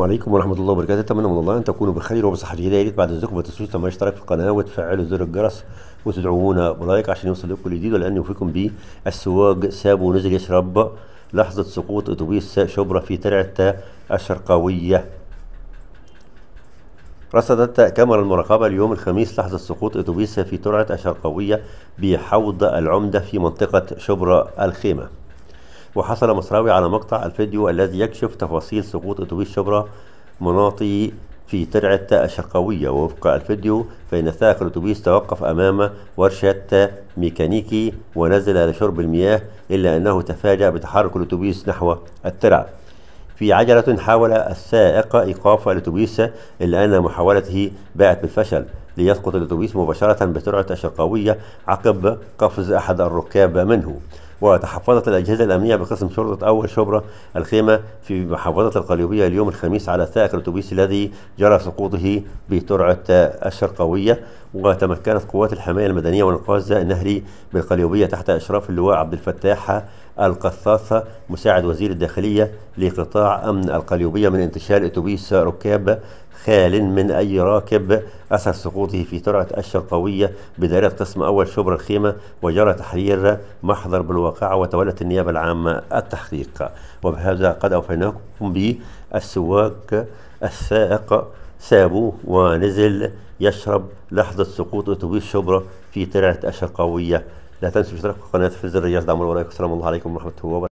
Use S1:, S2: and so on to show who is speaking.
S1: عليكم ورحمة الله وبركاته أتمنى من الله أن تكونوا بخير وبصحة جيدة يا ريت بعد ذلك ما تنسوش تعملوا اشتراك في القناة وتفعلوا زر الجرس وتدعمونا بلايك عشان يوصل لكم جديد ولأن يوفيكم به السواق ساب ونزل يشرب لحظة سقوط أتوبيس شبرا في ترعة الشرقاوية رصدت كاميرا المراقبة اليوم الخميس لحظة سقوط أتوبيس في ترعة الشرقاوية بحوض العمدة في منطقة شبرا الخيمة وحصل مصراوي على مقطع الفيديو الذي يكشف تفاصيل سقوط أتوبيس شبرا مناطي في ترعة الشقاوية ووفق الفيديو فإن سائق الأتوبيس توقف أمام ورشة ميكانيكي ونزل لشرب المياه إلا أنه تفاجأ بتحرك الأتوبيس نحو الترعة في عجلة حاول السائق إيقاف الأتوبيس إلا أن محاولته باءت بالفشل ليسقط الأتوبيس مباشرة بسرعة شرقاوية عقب قفز أحد الركاب منه وتحفظت الأجهزة الأمنية بقسم شرطة أول شبرا الخيمة في محافظة القليوبية اليوم الخميس على سائق الأتوبيس الذي جرى سقوطه بترعة الشرقاوية وتمكنت قوات الحماية المدنية والإنقاذ النهري بالقليوبية تحت إشراف اللواء عبد الفتاح القصاصة مساعد وزير الداخلية لقطاع أمن القليوبية من انتشال أتوبيس ركاب خال من أي راكب أثر سقوطه في ترعة الشرقوية بدائرة قسم أول شبرا الخيمة وجرى تحرير محضر بالواقعة وتولت النيابة العامة التحقيق وبهذا قد أوفيناكم بالسواق السائق سابو ونزل يشرب لحظة سقوط أتوبيس شبرا في ترعة الشرقوية لا تنسوا اشتراككم في قناة في الزر دعم والسلام الله عليكم ورحمة الله وبركاته